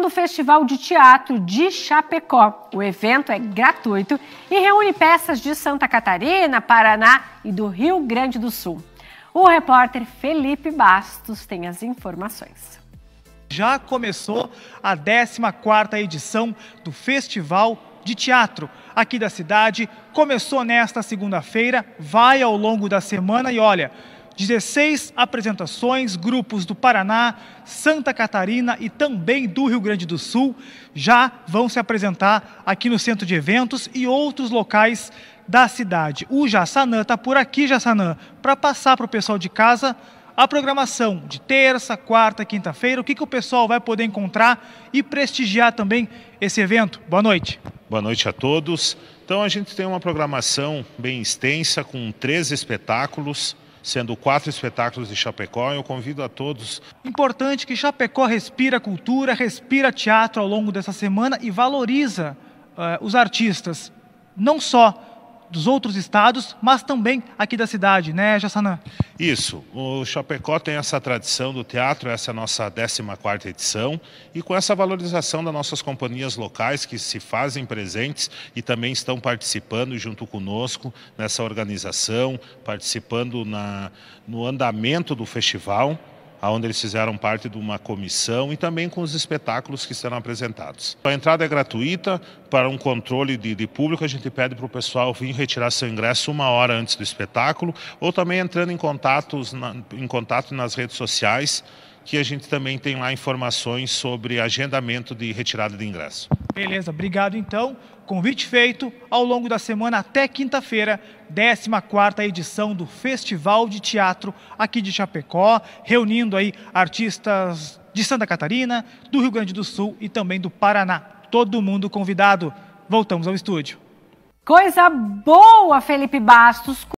do Festival de Teatro de Chapecó. O evento é gratuito e reúne peças de Santa Catarina, Paraná e do Rio Grande do Sul. O repórter Felipe Bastos tem as informações. Já começou a 14ª edição do Festival de Teatro aqui da cidade. Começou nesta segunda-feira, vai ao longo da semana e olha, 16 apresentações, grupos do Paraná, Santa Catarina e também do Rio Grande do Sul já vão se apresentar aqui no centro de eventos e outros locais da cidade. O Jassanã está por aqui, Jassanã, para passar para o pessoal de casa a programação de terça, quarta, quinta-feira, o que, que o pessoal vai poder encontrar e prestigiar também esse evento. Boa noite. Boa noite a todos. Então a gente tem uma programação bem extensa com três espetáculos sendo quatro espetáculos de Chapecó. Eu convido a todos. Importante que Chapecó respira cultura, respira teatro ao longo dessa semana e valoriza uh, os artistas, não só dos outros estados, mas também aqui da cidade, né, Jassanã? Isso. O Chapecó tem essa tradição do teatro, essa é a nossa 14 edição, e com essa valorização das nossas companhias locais que se fazem presentes e também estão participando junto conosco nessa organização, participando na, no andamento do festival onde eles fizeram parte de uma comissão e também com os espetáculos que serão apresentados. A entrada é gratuita, para um controle de, de público, a gente pede para o pessoal vir retirar seu ingresso uma hora antes do espetáculo, ou também entrando em, contatos na, em contato nas redes sociais, que a gente também tem lá informações sobre agendamento de retirada de ingresso. Beleza, obrigado então. Convite feito ao longo da semana até quinta-feira, 14 edição do Festival de Teatro aqui de Chapecó, reunindo aí artistas de Santa Catarina, do Rio Grande do Sul e também do Paraná. Todo mundo convidado. Voltamos ao estúdio. Coisa boa, Felipe Bastos.